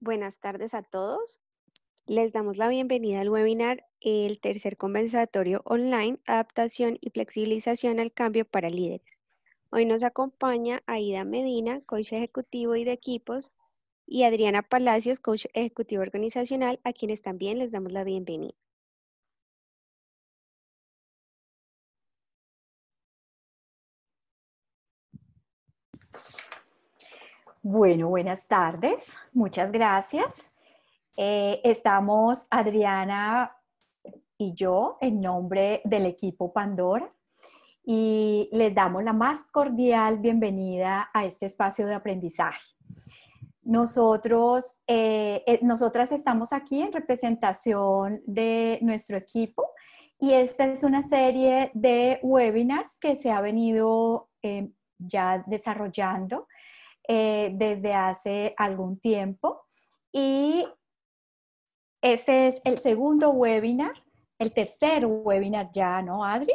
Buenas tardes a todos. Les damos la bienvenida al webinar, el tercer conversatorio online, adaptación y flexibilización al cambio para líderes. Hoy nos acompaña Aida Medina, coach ejecutivo y de equipos, y Adriana Palacios, coach ejecutivo organizacional, a quienes también les damos la bienvenida. Bueno, buenas tardes. Muchas gracias. Eh, estamos Adriana y yo en nombre del equipo Pandora y les damos la más cordial bienvenida a este espacio de aprendizaje. Nosotros, eh, eh, nosotras estamos aquí en representación de nuestro equipo y esta es una serie de webinars que se ha venido ya desarrollando eh, desde hace algún tiempo. Y ese es el segundo webinar, el tercer webinar ya, ¿no, Adri?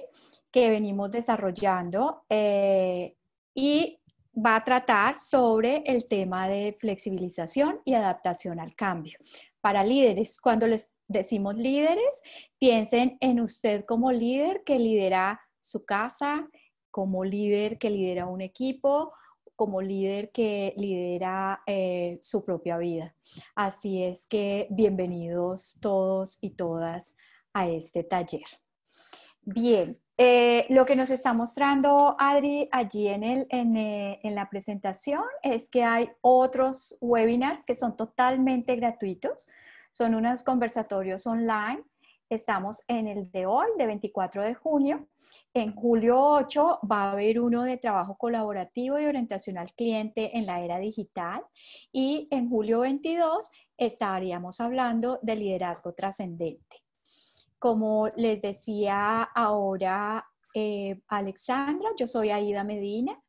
Que venimos desarrollando eh, y va a tratar sobre el tema de flexibilización y adaptación al cambio. Para líderes, cuando les decimos líderes, piensen en usted como líder que lidera su casa, como líder que lidera un equipo, como líder que lidera eh, su propia vida. Así es que bienvenidos todos y todas a este taller. Bien, eh, lo que nos está mostrando Adri allí en, el, en, eh, en, la presentación es que hay otros webinars que son totalmente gratuitos. Son unos conversatorios online Estamos en el de hoy, de 24 de junio. En julio 8 va a haber uno de trabajo colaborativo y orientación al cliente en la era digital. Y en julio 22 estaríamos hablando de liderazgo trascendente. Como les decía ahora eh, Alexandra, yo soy Aida Medina,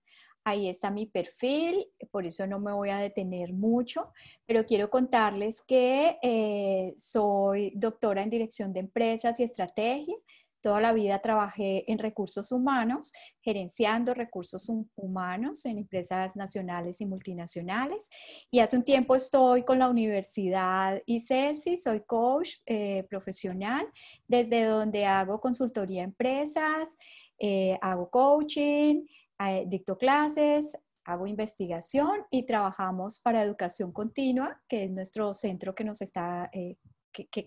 Ahí está mi perfil, por eso no me voy a detener mucho, pero quiero contarles que eh, soy doctora en dirección de empresas y estrategia. Toda la vida trabajé en recursos humanos, gerenciando recursos humanos en empresas nacionales y multinacionales. Y hace un tiempo estoy con la Universidad ICESI, e soy coach eh, profesional, desde donde hago consultoría a empresas, eh, hago coaching, eh, dicto clases, hago investigación y trabajamos para Educación Continua, que es nuestro centro que nos está, eh,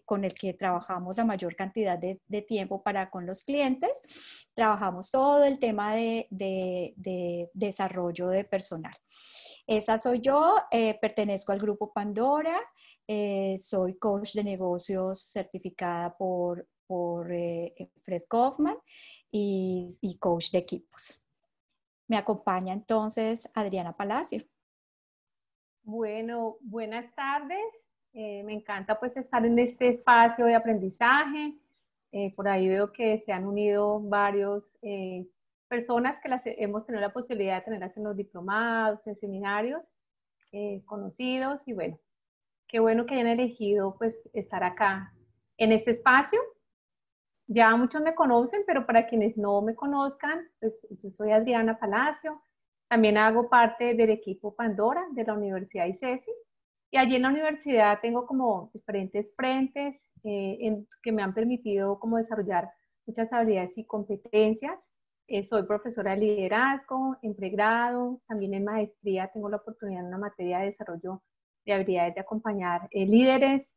con el que trabajamos la mayor cantidad de, tiempo para con los clientes. Trabajamos todo el tema de, desarrollo de personal. Esa soy yo, eh, pertenezco al grupo Pandora, soy coach de negocios certificada por, por Fred Kaufman y, y coach de equipos. Me acompaña entonces Adriana Palacio. Bueno, buenas tardes. Eh, me encanta pues estar en este espacio de aprendizaje. Eh, por ahí veo que se han unido varios eh, personas que las hemos tenido la posibilidad de tenerlas en los diplomados, en seminarios conocidos y bueno, qué bueno que hayan elegido pues estar acá en este espacio ya muchos me conocen, pero para quienes no me conozcan, pues yo soy Adriana Palacio. También hago parte del equipo Pandora de la Universidad ICESI. Y allí en la universidad tengo como diferentes frentes eh, que me han permitido como desarrollar muchas habilidades y competencias. Eh, soy profesora de liderazgo en pregrado, también en maestría tengo la oportunidad en una materia de desarrollo de habilidades de acompañar eh, líderes.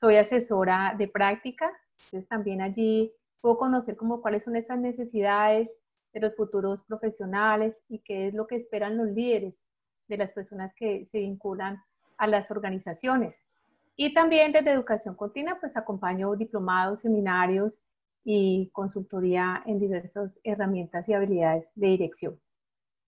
Soy asesora de práctica entonces también allí puedo conocer como cuáles son esas necesidades de los futuros profesionales y qué es lo que esperan los líderes de las personas que se vinculan a las organizaciones. Y también desde educación continua, pues acompaño diplomados, seminarios y consultoría en diversas herramientas y habilidades de dirección.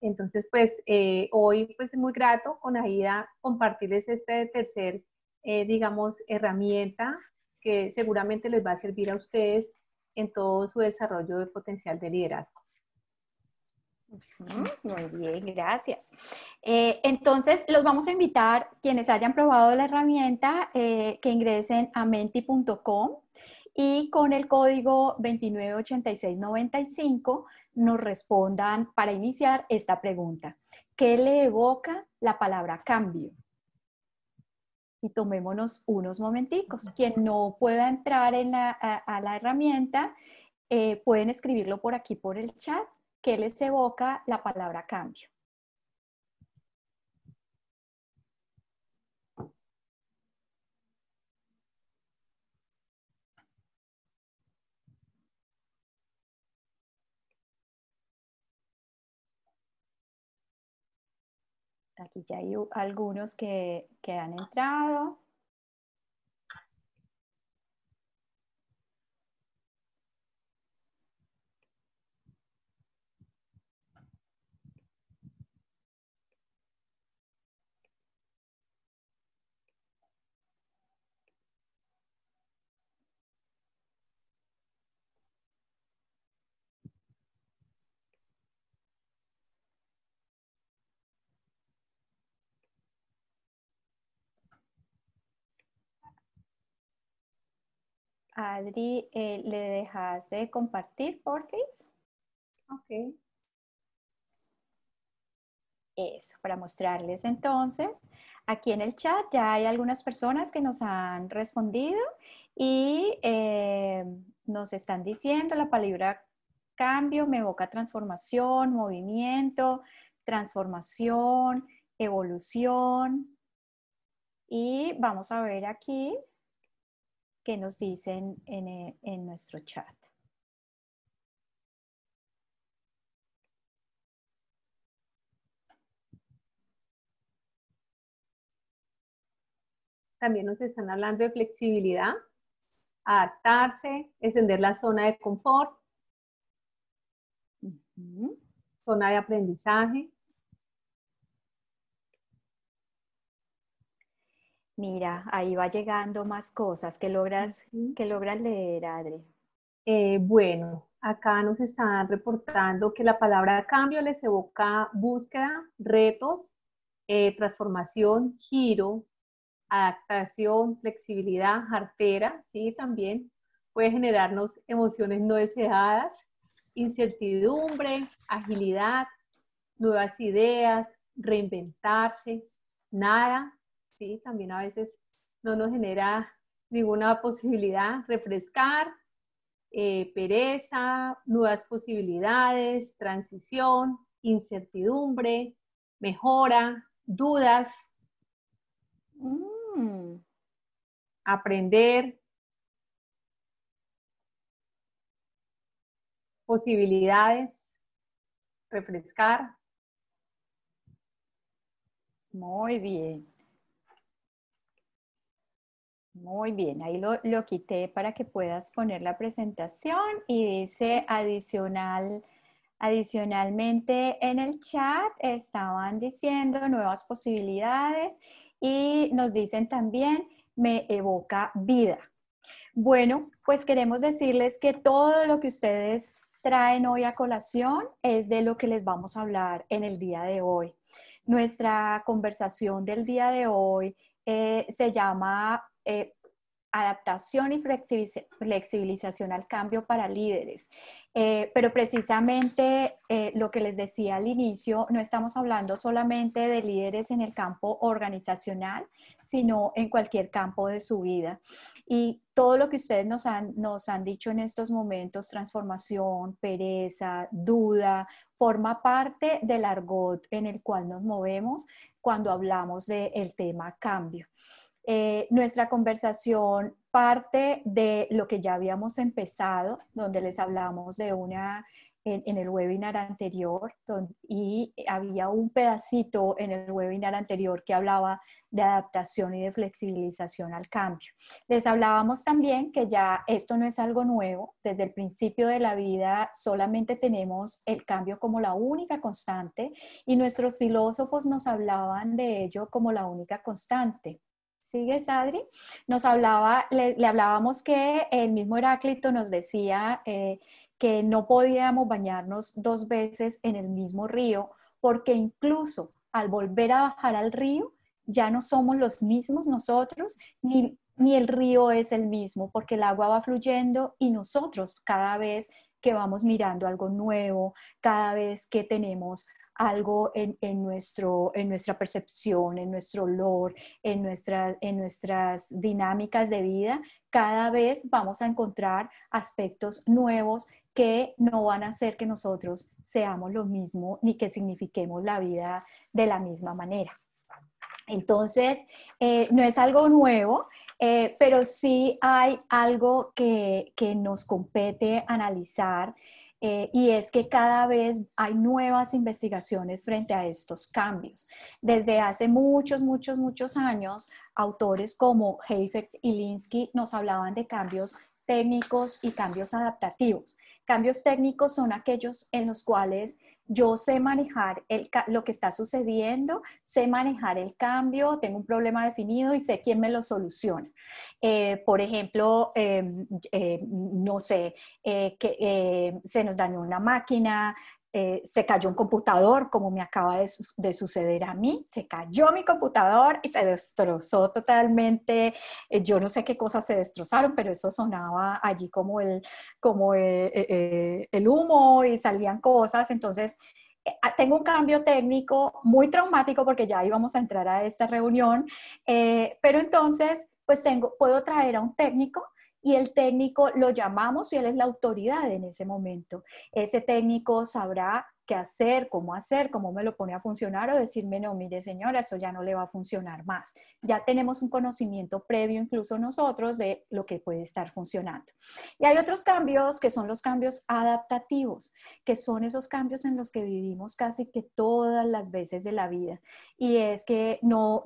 Entonces, pues eh, hoy pues es muy grato con Aida compartirles este tercer, eh, digamos, herramienta que seguramente les va a servir a ustedes en todo su desarrollo de potencial de liderazgo. Muy bien, gracias. Eh, entonces, los vamos a invitar, quienes hayan probado la herramienta, eh, que ingresen a menti.com y con el código 298695 nos respondan para iniciar esta pregunta. ¿Qué le evoca la palabra cambio? y tomémonos unos momenticos. Quien no pueda entrar a, la herramienta, eh, pueden escribirlo por aquí, por el chat, que les evoca la palabra cambio. Y ya hay algunos que, que han entrado. Adri, eh, ¿le dejas de compartir, favor? Ok. Eso, para mostrarles entonces. Aquí en el chat ya hay algunas personas que nos han respondido y eh, nos están diciendo la palabra cambio me evoca transformación, movimiento, transformación, evolución. Y vamos a ver aquí que nos dicen eh, en, nuestro chat. También nos están hablando de flexibilidad, adaptarse, extender la zona de confort, zona de aprendizaje. Mira, ahí va llegando más cosas que logras, que logras leer, Adri. Eh, bueno, acá nos están reportando que la palabra cambio les evoca búsqueda, retos, eh, transformación, giro, adaptación, flexibilidad, artera. sí, también puede generarnos emociones no deseadas, incertidumbre, agilidad, nuevas ideas, reinventarse, nada, ¿sí? También a veces no nos genera ninguna posibilidad refrescar, eh, pereza, nuevas posibilidades, transición, incertidumbre, mejora, dudas, mm. aprender, posibilidades, refrescar. Muy bien. Muy bien, ahí lo, quité para que puedas poner la presentación y dice adicional, adicionalmente en el chat estaban diciendo nuevas posibilidades y nos dicen también me evoca vida. Bueno, pues queremos decirles que todo lo que ustedes traen hoy a colación es de lo que les vamos a hablar en el día de hoy. Nuestra conversación del día de hoy eh, se llama eh, adaptación y flexibilización al cambio para líderes. Eh, pero precisamente eh, lo que les decía al inicio, no estamos hablando solamente de líderes en el campo organizacional, sino en cualquier campo de su vida. Y todo lo que ustedes nos han, dicho en estos momentos, transformación, pereza, duda, forma parte del argot en el cual nos movemos cuando hablamos del tema cambio. Eh, nuestra conversación parte de lo que ya habíamos empezado, donde les hablamos de una en, el webinar anterior y había un pedacito en el webinar anterior que hablaba de adaptación y de flexibilización al cambio. Les hablábamos también que ya esto no es algo nuevo, desde el principio de la vida solamente tenemos el cambio como la única constante y nuestros filósofos nos hablaban de ello como la única constante. ¿Sigues, Adri? Nos hablaba, le, hablábamos que el mismo Heráclito nos decía eh, que no podíamos bañarnos dos veces en el mismo río, porque incluso al volver a bajar al río, ya no somos los mismos nosotros, ni, ni el río es el mismo, porque el agua va fluyendo y nosotros cada vez que vamos mirando algo nuevo, cada vez que tenemos algo en, nuestro, en nuestra percepción, en nuestro olor, en nuestras, en nuestras dinámicas de vida, cada vez vamos a encontrar aspectos nuevos que no van a hacer que nosotros seamos lo mismo ni que signifiquemos la vida de la misma manera. Entonces, eh, no es algo nuevo, eh, pero sí hay algo que, que nos compete analizar eh, y es que cada vez hay nuevas investigaciones frente a estos cambios. Desde hace muchos, muchos, muchos años, autores como Heifetz y Linsky nos hablaban de cambios técnicos y cambios adaptativos. Cambios técnicos son aquellos en los cuales yo sé manejar lo que está sucediendo, sé manejar el cambio, tengo un problema definido y sé quién me lo soluciona. Eh, por ejemplo, em, eh, no sé, eh, que se nos dañó una máquina, eh, se cayó un computador, como me acaba de, suceder a mí, se cayó mi computador y se destrozó totalmente, eh, yo no sé qué cosas se destrozaron, pero eso sonaba allí como el, como eh, el, humo y salían cosas, entonces ah, tengo un cambio técnico muy traumático porque ya íbamos a entrar a esta reunión, pero entonces pues tengo, puedo traer a un técnico y el técnico lo llamamos y él es la autoridad en ese momento. Ese técnico sabrá qué hacer, cómo hacer, cómo me lo pone a funcionar o decirme, no, mire señora, eso ya no le va a funcionar más. Ya tenemos un conocimiento previo incluso nosotros de lo que puede estar funcionando. Y hay otros cambios que son los cambios adaptativos, que son esos cambios en los que vivimos casi que todas las veces de la vida. Y es que no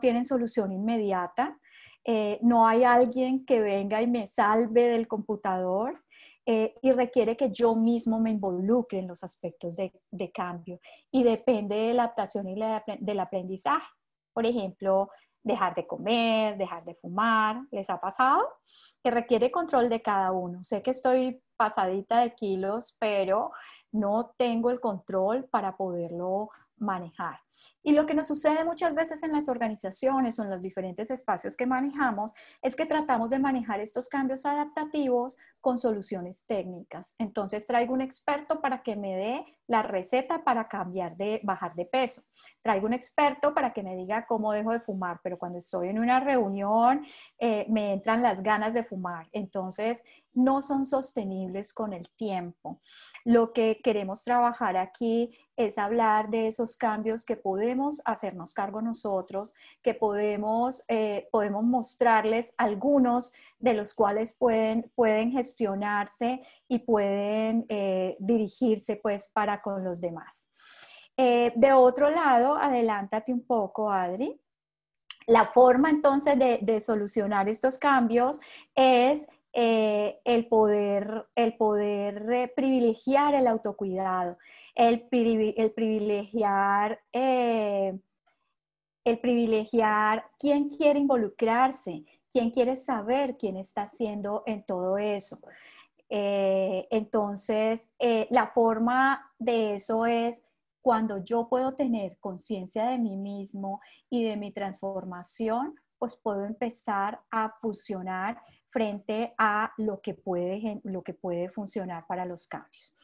tienen solución inmediata, eh, no hay alguien que venga y me salve del computador eh, y requiere que yo mismo me involucre en los aspectos de, cambio y depende de la adaptación y del aprendizaje. Por ejemplo, dejar de comer, dejar de fumar, ¿les ha pasado? Que requiere control de cada uno. Sé que estoy pasadita de kilos, pero no tengo el control para poderlo manejar. Y lo que nos sucede muchas veces en las organizaciones o en los diferentes espacios que manejamos es que tratamos de manejar estos cambios adaptativos con soluciones técnicas. Entonces traigo un experto para que me dé la receta para cambiar de bajar de peso. Traigo un experto para que me diga cómo dejo de fumar, pero cuando estoy en una reunión eh, me entran las ganas de fumar. Entonces no son sostenibles con el tiempo. Lo que queremos trabajar aquí es hablar de esos cambios que podemos hacernos cargo nosotros, que eh, podemos, mostrarles algunos de los cuales pueden, gestionarse y pueden eh, dirigirse pues para con los demás. Eh, de otro lado, adelántate un poco, Adri. La forma entonces de, solucionar estos cambios es el poder, el poder privilegiar el autocuidado, el, el privilegiar, eh, el privilegiar quién quiere involucrarse, quién quiere saber quién está haciendo en todo eso. Eh, entonces, eh, la forma de eso es cuando yo puedo tener conciencia de mí mismo y de mi transformación, pues puedo empezar a fusionar frente a lo que puede, lo que puede funcionar para los cambios.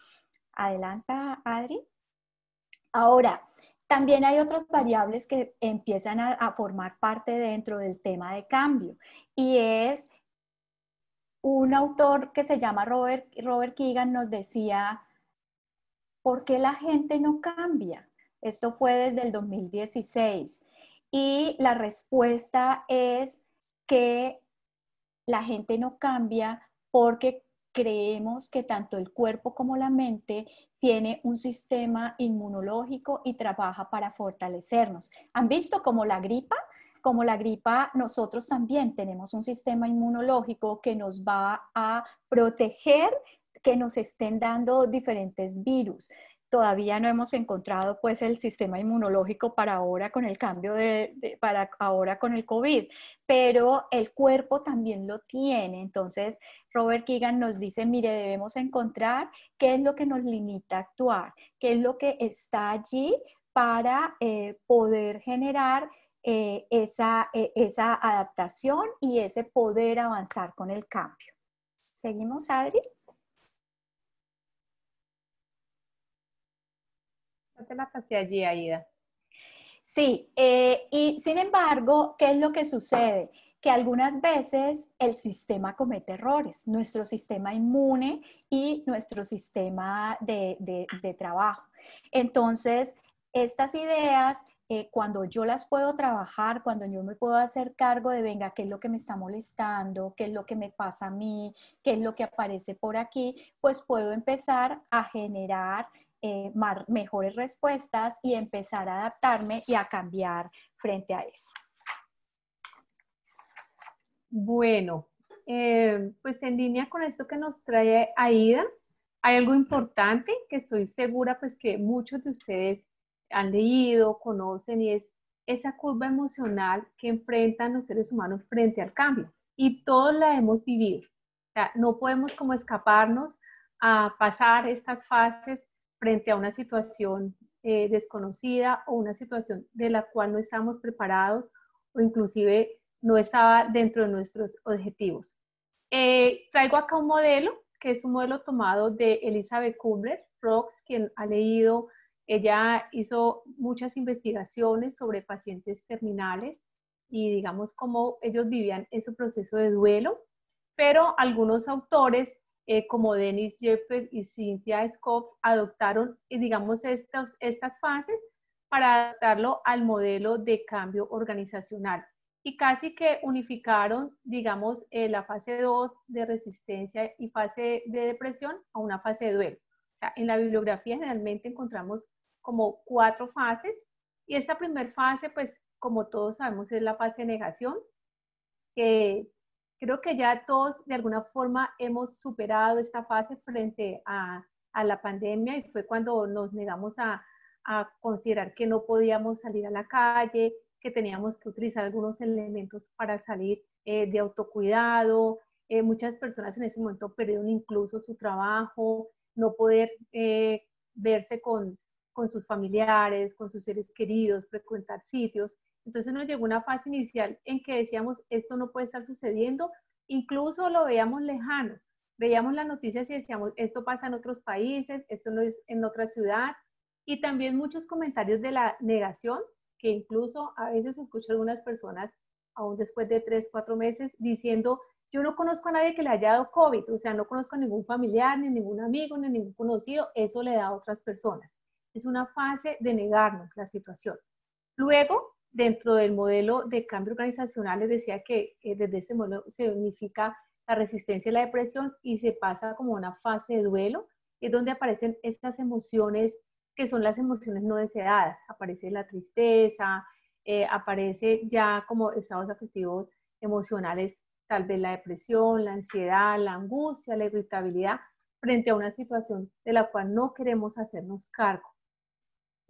Adelanta, Adri. Ahora, también hay otras variables que empiezan a, formar parte dentro del tema de cambio y es un autor que se llama Robert, Robert Keegan nos decía, ¿por qué la gente no cambia? Esto fue desde el 2016. Y la respuesta es que la gente no cambia porque creemos que tanto el cuerpo como la mente tiene un sistema inmunológico y trabaja para fortalecernos. ¿Han visto como la gripa? Como la gripa, nosotros también tenemos un sistema inmunológico que nos va a proteger que nos estén dando diferentes virus todavía no hemos encontrado pues el sistema inmunológico para ahora con el cambio de, para ahora con el COVID, pero el cuerpo también lo tiene. Entonces, Robert Keegan nos dice, mire, debemos encontrar qué es lo que nos limita a actuar, qué es lo que está allí para eh, poder generar eh, esa, e, esa adaptación y ese poder avanzar con el cambio. ¿Seguimos, Adri? la pasé allí, Aida. Sí, eh, y sin embargo, ¿qué es lo que sucede? Que algunas veces el sistema comete errores, nuestro sistema inmune y nuestro sistema de, trabajo. Entonces, estas ideas eh, cuando yo las puedo trabajar, cuando yo me puedo hacer cargo de, venga, qué es lo que me está molestando, qué es lo que me pasa a mí, qué es lo que aparece por aquí, pues puedo empezar a generar eh, mejores respuestas y empezar a adaptarme y a cambiar frente a eso. Bueno, eh, pues en línea con esto que nos trae Aida, hay algo importante que estoy segura pues que muchos de ustedes han leído, conocen y es esa curva emocional que enfrentan los seres humanos frente al cambio. Y todos la hemos vivido. no podemos como escaparnos a pasar estas fases frente a una situación eh, desconocida o una situación de la cual no estamos preparados o inclusive no estaba dentro de nuestros objetivos. Eh, traigo acá un modelo que es un modelo tomado de Elizabeth Kubler, Rox, quien ha leído, ella hizo muchas investigaciones sobre pacientes terminales y digamos cómo ellos vivían ese proceso de duelo, pero algunos autores eh, como Dennis Jeffers y Cynthia Scoff adoptaron, eh, digamos, estas fases para adaptarlo al modelo de cambio organizacional. Y casi que unificaron, digamos, eh, la fase 2 de resistencia y fase de depresión a una fase de duelo. en la bibliografía generalmente encontramos como cuatro fases y esta primera fase, pues, como todos sabemos, es la fase de negación, que Creo que ya todos de alguna forma hemos superado esta fase frente a, la pandemia y fue cuando nos negamos a, considerar que no podíamos salir a la calle, que teníamos que utilizar algunos elementos para salir eh, de autocuidado. Eh, muchas personas en ese momento perdieron incluso su trabajo, no poder eh, verse con sus familiares, con sus seres queridos, frecuentar sitios. Entonces nos llegó una fase inicial en que decíamos, esto no puede estar sucediendo, incluso lo veíamos lejano, veíamos las noticias y decíamos, esto pasa en otros países, esto no es en otra ciudad, y también muchos comentarios de la negación, que incluso a veces escucho algunas personas, aún después de tres, cuatro meses, diciendo, yo no conozco a nadie que le haya dado COVID, o sea, no conozco a ningún familiar, ni ningún amigo, ni ningún conocido, eso le da a otras personas. Es una fase de negarnos la situación. Luego dentro del modelo de cambio organizacional les decía que eh, desde ese modelo se unifica la resistencia a la depresión y se pasa como una fase de duelo, es donde aparecen estas emociones que son las emociones no deseadas. Aparece la tristeza, eh, aparece ya como estados afectivos emocionales, tal vez la depresión, la ansiedad, la angustia, la irritabilidad frente a una situación de la cual no queremos hacernos cargo.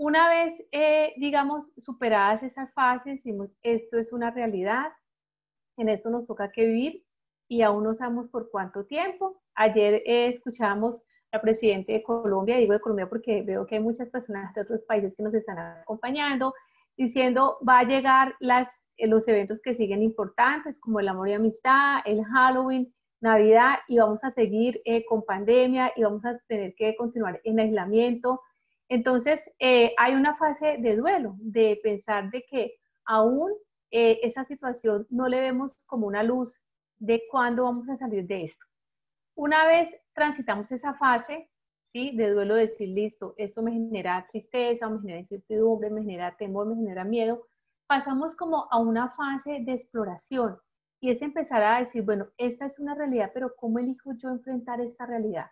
Una vez, eh, digamos, superadas esas fases, decimos, esto es una realidad, en eso nos toca que vivir y aún no sabemos por cuánto tiempo. Ayer eh, escuchamos a la presidenta de Colombia, digo de Colombia porque veo que hay muchas personas de otros países que nos están acompañando, diciendo va a llegar las, eh, los eventos que siguen importantes como el amor y amistad, el Halloween, Navidad y vamos a seguir con pandemia y vamos a tener que continuar en aislamiento. Entonces, eh, hay una fase de duelo, de pensar de que aún eh, esa situación no le vemos como una luz de cuándo vamos a salir de esto. Una vez transitamos esa fase, ¿sí? De duelo, de decir, listo, esto me genera tristeza, me genera incertidumbre, me genera temor, me genera miedo, pasamos como a una fase de exploración y es empezar a decir, bueno, esta es una realidad, pero ¿cómo elijo yo enfrentar esta realidad?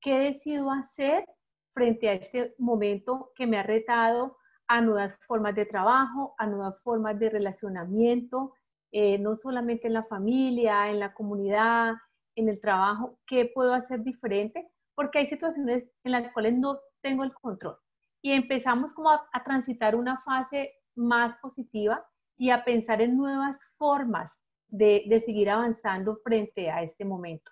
¿Qué decido hacer frente a este momento que me ha retado a nuevas formas de trabajo, a nuevas formas de relacionamiento, eh, no solamente en la familia, en la comunidad, en el trabajo, qué puedo hacer diferente, porque hay situaciones en las cuales no tengo el control. Y empezamos como a, transitar una fase más positiva y a pensar en nuevas formas de, seguir avanzando frente a este momento.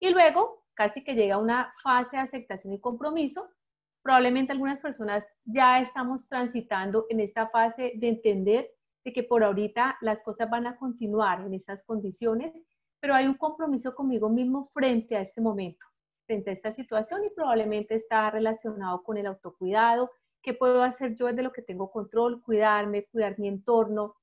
Y luego, casi que llega una fase de aceptación y compromiso, probablemente algunas personas ya estamos transitando en esta fase de entender de que por ahorita las cosas van a continuar en esas condiciones, pero hay un compromiso conmigo mismo frente a este momento, frente a esta situación y probablemente está relacionado con el autocuidado, qué puedo hacer yo desde lo que tengo control, cuidarme, cuidar mi entorno,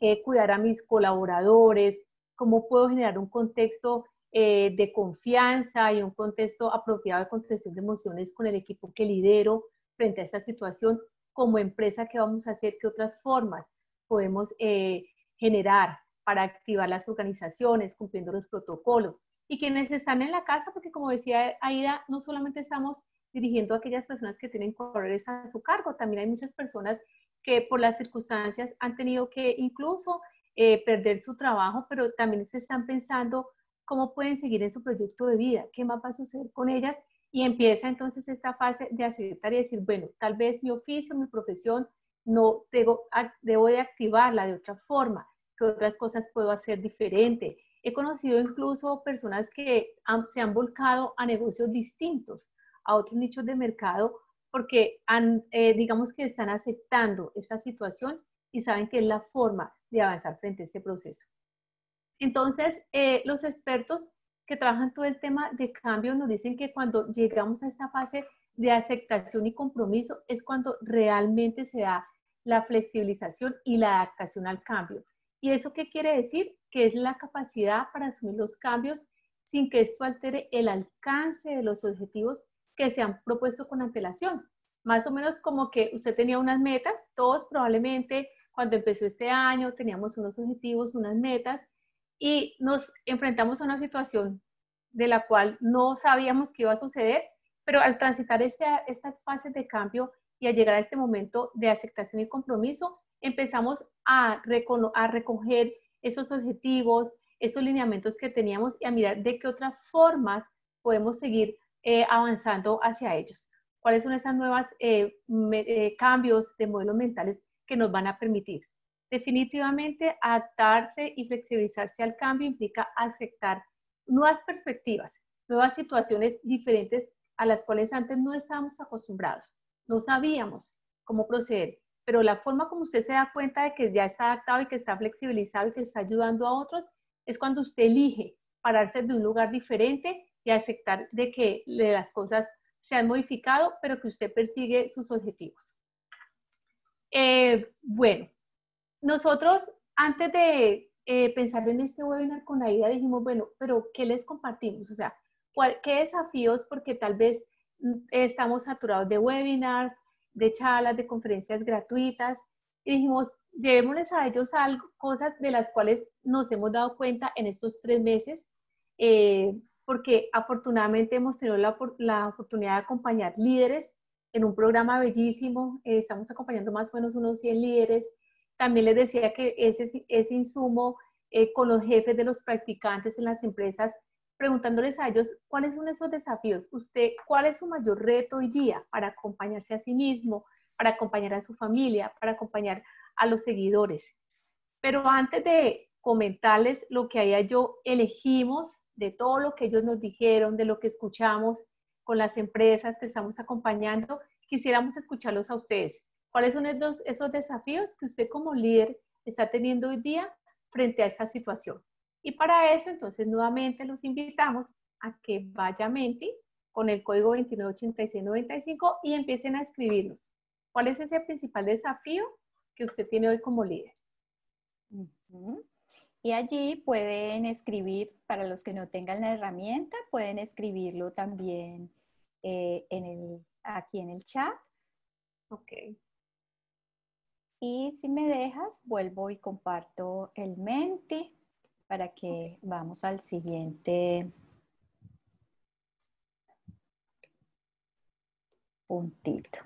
eh, cuidar a mis colaboradores, cómo puedo generar un contexto eh, de confianza y un contexto apropiado de contención de emociones con el equipo que lidero frente a esta situación. Como empresa, que vamos a hacer? que otras formas podemos eh, generar para activar las organizaciones cumpliendo los protocolos? Y quienes están en la casa, porque como decía Aida, no solamente estamos dirigiendo a aquellas personas que tienen corredores a su cargo, también hay muchas personas que por las circunstancias han tenido que incluso eh, perder su trabajo, pero también se están pensando cómo pueden seguir en su proyecto de vida, qué más va a suceder con ellas. Y empieza entonces esta fase de aceptar y decir, bueno, tal vez mi oficio, mi profesión, no debo, debo de activarla de otra forma, que otras cosas puedo hacer diferente. He conocido incluso personas que se han volcado a negocios distintos, a otros nichos de mercado, porque eh, digamos que están aceptando esta situación y saben que es la forma de avanzar frente a este proceso. Entonces, eh, los expertos que trabajan todo el tema de cambio nos dicen que cuando llegamos a esta fase de aceptación y compromiso es cuando realmente se da la flexibilización y la adaptación al cambio. ¿Y eso qué quiere decir? Que es la capacidad para asumir los cambios sin que esto altere el alcance de los objetivos que se han propuesto con antelación. Más o menos como que usted tenía unas metas, todos probablemente cuando empezó este año teníamos unos objetivos, unas metas, y nos enfrentamos a una situación de la cual no sabíamos que iba a suceder, pero al transitar este, estas fases de cambio y al llegar a este momento de aceptación y compromiso, empezamos a, recoger esos objetivos, esos lineamientos que teníamos y a mirar de qué otras formas podemos seguir eh, avanzando hacia ellos. ¿Cuáles son esas nuevas eh, eh, cambios de modelos mentales que nos van a permitir? Definitivamente, adaptarse y flexibilizarse al cambio implica aceptar nuevas perspectivas, nuevas situaciones diferentes a las cuales antes no estábamos acostumbrados, no sabíamos cómo proceder, pero la forma como usted se da cuenta de que ya está adaptado y que está flexibilizado y que está ayudando a otros es cuando usted elige pararse de un lugar diferente y aceptar de que las cosas se han modificado, pero que usted persigue sus objetivos. Eh, bueno, nosotros antes de eh, pensar en este webinar con la Aida dijimos, bueno, pero ¿qué les compartimos? O sea, ¿qué desafíos? Porque tal vez mm, estamos saturados de webinars, de charlas, de conferencias gratuitas. Y dijimos, llevémosles a ellos algo, cosas de las cuales nos hemos dado cuenta en estos tres meses, eh, porque afortunadamente hemos tenido la, oportunidad de acompañar líderes en un programa bellísimo. Eh, estamos acompañando más o menos unos 100 líderes también les decía que ese, ese insumo eh, con los jefes de los practicantes en las empresas, preguntándoles a ellos cuáles son esos desafíos. Usted, ¿cuál es su mayor reto hoy día para acompañarse a sí mismo, para acompañar a su familia, para acompañar a los seguidores? Pero antes de comentarles lo que haya yo elegimos de todo lo que ellos nos dijeron, de lo que escuchamos con las empresas que estamos acompañando, quisiéramos escucharlos a ustedes. ¿Cuáles son esos, desafíos que usted como líder está teniendo hoy día frente a esta situación? Y para eso, entonces, nuevamente los invitamos a que vayan a Menti con el código 298695 y empiecen a escribirnos. ¿Cuál es ese principal desafío que usted tiene hoy como líder? Y allí pueden escribir, para los que no tengan la herramienta, pueden escribirlo también eh, en aquí en el chat. Ok. Y si me dejas, vuelvo y comparto el Menti para que vamos al siguiente puntito.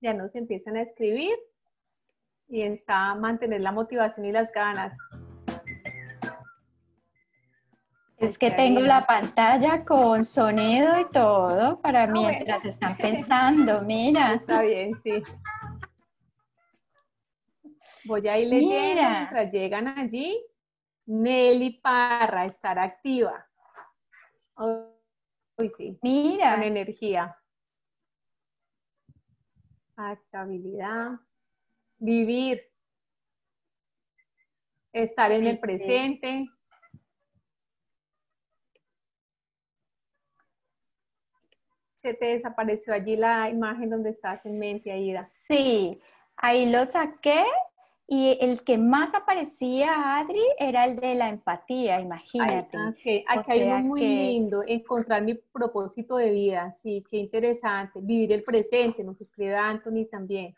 Ya nos empiezan a escribir y está mantener la motivación y las ganas. Es que tengo la pantalla con sonido y todo para ah, mientras están pensando, mira. Está bien, sí. Voy a ir leyendo mientras llegan allí. Nelly Parra, estar activa. Uy, sí. Mira. Con energía. Actabilidad. Vivir. Estar en el este. presente te desapareció allí la imagen donde estás en mente, Aida. Sí, ahí lo saqué y el que más aparecía, Adri, era el de la empatía, imagínate. Ah, Aquí hay uno muy lindo, encontrar mi propósito de vida, sí, qué interesante, vivir el presente, nos escribe Anthony también.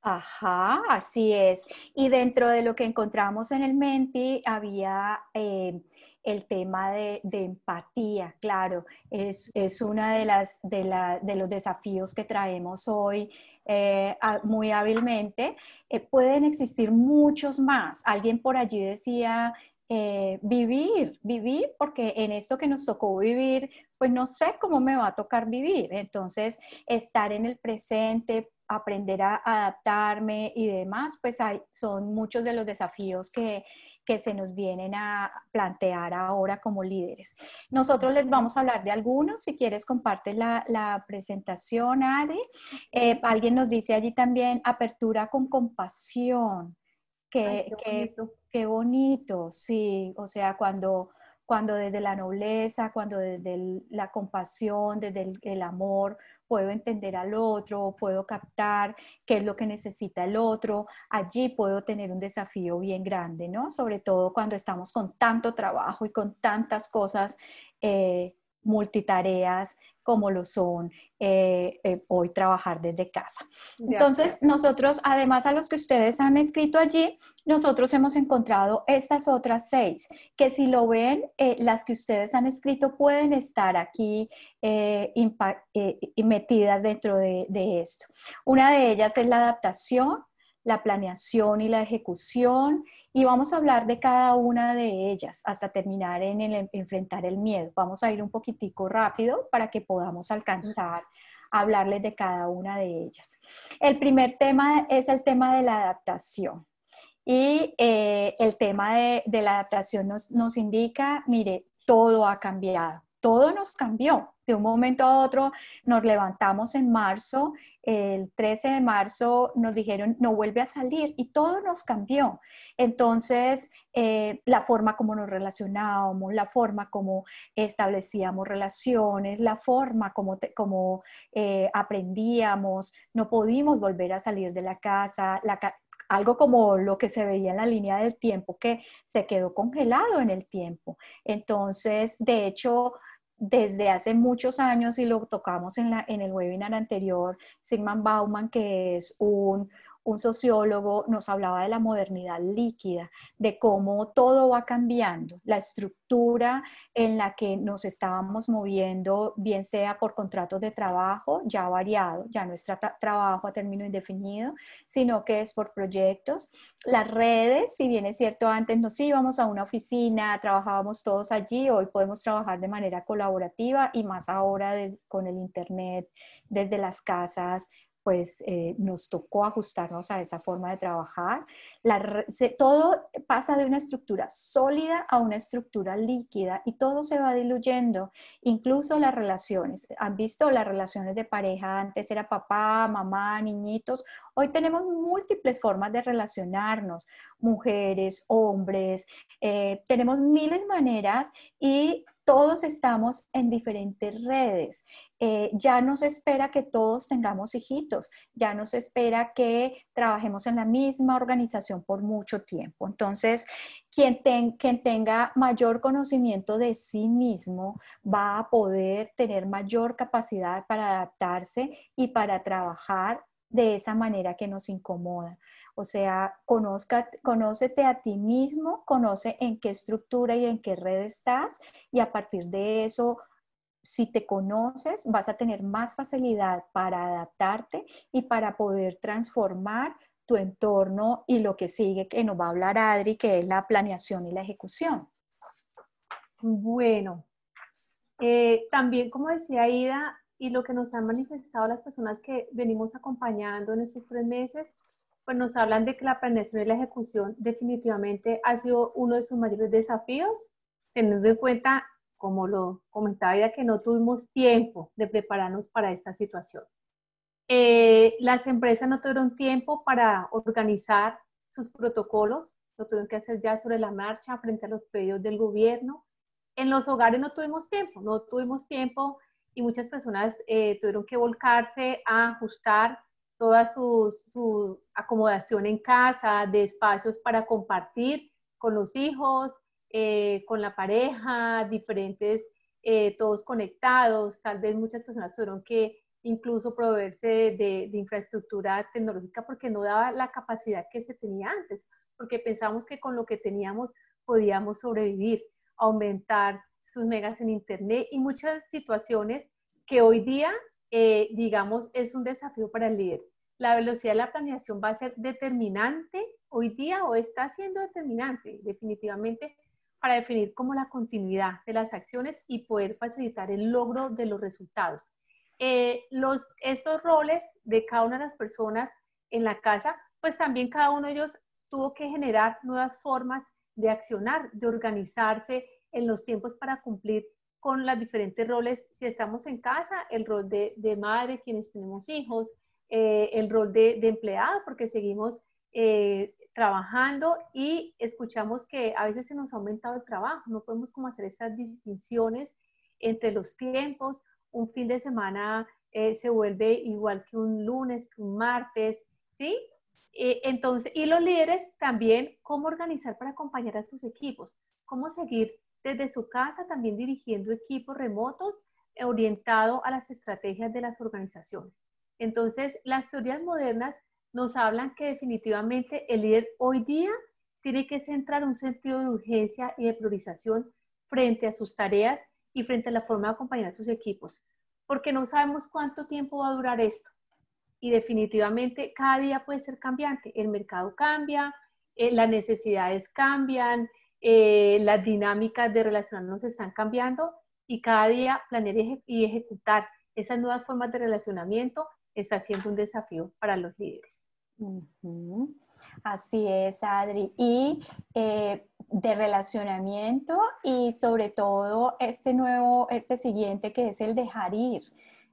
Ajá, así es. Y dentro de lo que encontramos en el Menti había... Eh, el tema de, empatía, claro, es, es uno de, las, de, los desafíos que traemos hoy eh, muy hábilmente. Eh, pueden existir muchos más. Alguien por allí decía, eh, vivir, vivir, porque en esto que nos tocó vivir, pues no sé cómo me va a tocar vivir. Entonces, estar en el presente, aprender a adaptarme y demás, pues hay, son muchos de los desafíos que que se nos vienen a plantear ahora como líderes. Nosotros les vamos a hablar de algunos, si quieres comparte la, presentación, Adi. Eh, alguien nos dice allí también apertura con compasión. qué, bonito. sí, o sea, cuando cuando desde la nobleza, cuando desde la compasión, desde el, amor, puedo entender al otro, puedo captar qué es lo que necesita el otro, allí puedo tener un desafío bien grande, ¿no? Sobre todo cuando estamos con tanto trabajo y con tantas cosas eh, multitareas como lo son eh, eh, hoy trabajar desde casa. Entonces, nosotros, además a los que ustedes han escrito allí, nosotros hemos encontrado estas otras seis, que si lo ven, eh, las que ustedes han escrito pueden estar aquí metidas dentro de, de esto. Una de ellas es la adaptación, la planeación y la ejecución, y vamos a hablar de cada una de ellas hasta terminar en enfrentar el miedo. Vamos a ir un poquitico rápido para que podamos alcanzar a hablarles de cada una de ellas. El primer tema es el tema de la adaptación. Y eh, el tema de, la adaptación nos indica, mire, todo ha cambiado todo nos cambió. De un momento a otro nos levantamos en marzo, el 13 de marzo nos dijeron no vuelve a salir y todo nos cambió. Entonces, eh, la forma como nos relacionábamos, la forma como establecíamos relaciones, la forma como, como eh, aprendíamos, no pudimos volver a salir de la casa, la, algo como lo que se veía en la línea del tiempo que se quedó congelado en el tiempo. Entonces, de hecho, desde hace muchos años, y lo tocamos en, la, en el webinar anterior, Sigmund Bauman, que es un un sociólogo nos hablaba de la modernidad líquida, de cómo todo va cambiando, la estructura en la que nos estábamos moviendo, bien sea por contratos de trabajo, ya variado, ya no es trabajo a término indefinido, sino que es por proyectos, las redes, si bien es cierto, antes nos íbamos a una oficina, trabajábamos todos allí, hoy podemos trabajar de manera colaborativa y más ahora con el Internet, desde las casas pues eh, nos tocó ajustarnos a esa forma de trabajar. todo pasa de una estructura sólida a una estructura líquida y todo se va diluyendo, incluso las relaciones. Han visto las relaciones de pareja, antes era papá, mamá, niñitos. Hoy tenemos múltiples formas de relacionarnos, mujeres, hombres, eh, tenemos miles de maneras y todos estamos en diferentes redes. Eh, ya ya se espera que todos tengamos hijitos, ya no se espera que trabajemos en la misma organización por mucho tiempo. Entonces, quien, quien tenga mayor conocimiento de sí mismo va a poder tener mayor capacidad para adaptarse y para trabajar de esa manera que nos incomoda. O sea, conozca, conócete a ti mismo, conoce en qué estructura y en qué red estás y a partir de eso, si te conoces, vas a tener más facilidad para adaptarte y para poder transformar tu entorno y lo que sigue, que nos va a hablar Adri, que es la planeación y la ejecución. Bueno, eh, también como decía Ida, y lo que nos han manifestado las personas que venimos acompañando en estos tres meses, pues nos hablan de que la planeación y la ejecución definitivamente ha sido uno de sus mayores desafíos, teniendo en cuenta, como lo comentaba ya, que no tuvimos tiempo de prepararnos para esta situación. Eh, las empresas no tuvieron tiempo para organizar sus protocolos, lo tuvieron que hacer ya sobre la marcha frente a los pedidos del gobierno. En los hogares no tuvimos tiempo, no tuvimos tiempo y muchas personas eh, tuvieron que volcarse a ajustar toda su, acomodación en casa, de espacios para compartir con los hijos, eh, con la pareja, diferentes, eh, todos conectados. Tal vez muchas personas tuvieron que incluso proveerse de, de, infraestructura tecnológica porque no daba la capacidad que se tenía antes, porque pensamos que con lo que teníamos podíamos sobrevivir, aumentar tus megas en Internet y muchas situaciones que hoy día, eh, digamos, es un desafío para el líder. La velocidad de la planeación va a ser determinante hoy día o está siendo determinante definitivamente para definir cómo la continuidad de las acciones y poder facilitar el logro de los resultados. Eh, los, estos roles de cada una de las personas en la casa, pues también cada uno de ellos tuvo que generar nuevas formas de accionar, de organizarse, en los tiempos para cumplir con los diferentes roles, si estamos en casa, el rol de, madre, quienes tenemos hijos, eh, el rol de, empleado, empleada, porque seguimos eh, trabajando y escuchamos que a veces se nos ha aumentado el trabajo, no podemos como hacer estas distinciones entre los tiempos, un fin de semana eh, se vuelve igual que un lunes, un martes, ¿sí? entonces, y los líderes también, cómo organizar para acompañar a sus equipos, cómo seguir desde su casa, también dirigiendo equipos remotos eh, orientado a las estrategias de las organizaciones. Entonces, las teorías modernas nos hablan que definitivamente el líder hoy día tiene que centrar un sentido de urgencia y de priorización frente a sus tareas y frente a la forma de acompañar a sus equipos, porque no sabemos cuánto tiempo va a durar esto. Y definitivamente cada día puede ser cambiante. El mercado cambia, eh, las necesidades cambian, eh, las dinámicas de relacionarnos están cambiando y cada día planear y ejecutar esas nuevas formas de relacionamiento está siendo un desafío para los líderes. Así es, Adri. Y eh, de relacionamiento y sobre todo este nuevo, este siguiente que es el dejar ir,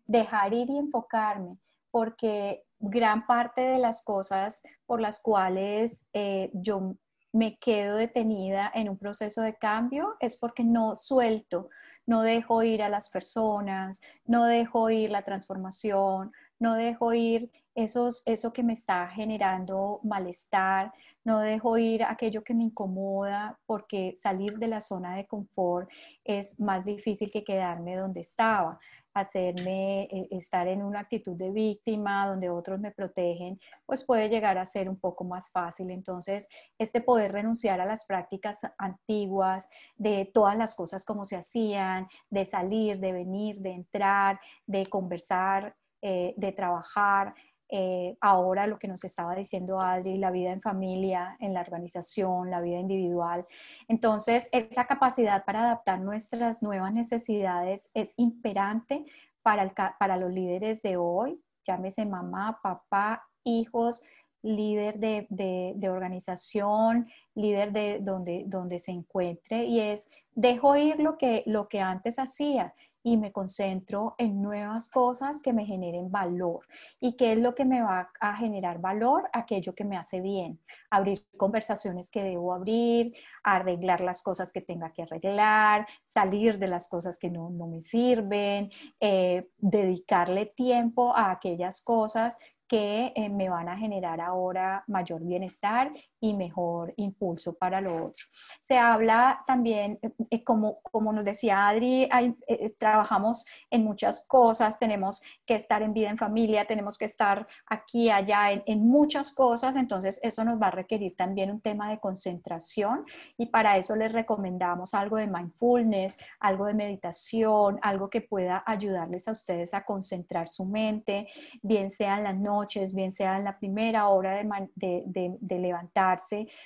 dejar ir y enfocarme, porque gran parte de las cosas por las cuales eh, yo me quedo detenida en un proceso de cambio es porque no suelto, no dejo ir a las personas, no dejo ir la transformación, no dejo ir esos, eso que me está generando malestar, no dejo ir aquello que me incomoda, porque salir de la zona de confort es más difícil que quedarme donde estaba hacerme eh, estar en una actitud de víctima donde otros me protegen, pues puede llegar a ser un poco más fácil. Entonces, este poder renunciar a las prácticas antiguas, de todas las cosas como se hacían, de salir, de venir, de entrar, de conversar, eh, de trabajar, eh, ahora lo que nos estaba diciendo Adri, la vida en familia, en la organización, la vida individual. Entonces, esa capacidad para adaptar nuestras nuevas necesidades es imperante para, los líderes de hoy, llámese mamá, papá, hijos, líder de, organización, líder de donde, donde se encuentre, y es, dejo ir lo que, lo que antes hacía y me concentro en nuevas cosas que me generen valor. ¿Y qué es lo que me va a generar valor? Aquello que me hace bien. Abrir conversaciones que debo abrir, arreglar las cosas que tenga que arreglar, salir de las cosas que no, me sirven, eh, dedicarle tiempo a aquellas cosas que eh, me van a generar ahora mayor bienestar y mejor impulso para lo otro. Se habla también, eh, eh, como, como nos decía Adri, eh, trabajamos en muchas cosas, tenemos que estar en vida en familia, tenemos que estar aquí, allá, en, en muchas cosas, entonces eso nos va a requerir también un tema de concentración y para eso les recomendamos algo de mindfulness, algo de meditación, algo que pueda ayudarles a ustedes a concentrar su mente, bien sea en las noches, bien sea en la primera hora de, de levantar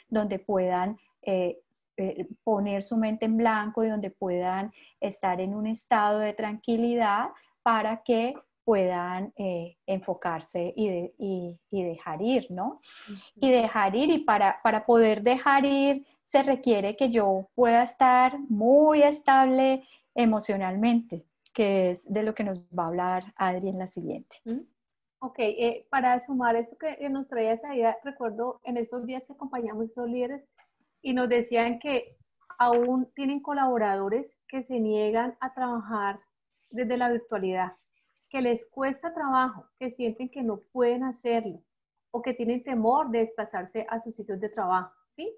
donde puedan eh, eh, poner su mente en blanco y donde puedan estar en un estado de tranquilidad para que puedan eh, enfocarse y, dejar ir, ¿no? Y dejar ir, y para, poder dejar ir se requiere que yo pueda estar muy estable emocionalmente, que es de lo que nos va a hablar Adri en la siguiente. Ok, eh, para sumar eso que nos traía esa idea, ah, recuerdo en estos días que acompañamos a esos líderes y nos decían que aún tienen colaboradores que se niegan a trabajar desde la virtualidad, que les cuesta trabajo, que sienten que no pueden hacerlo o que tienen temor de desplazarse a sus sitios de trabajo, ¿sí?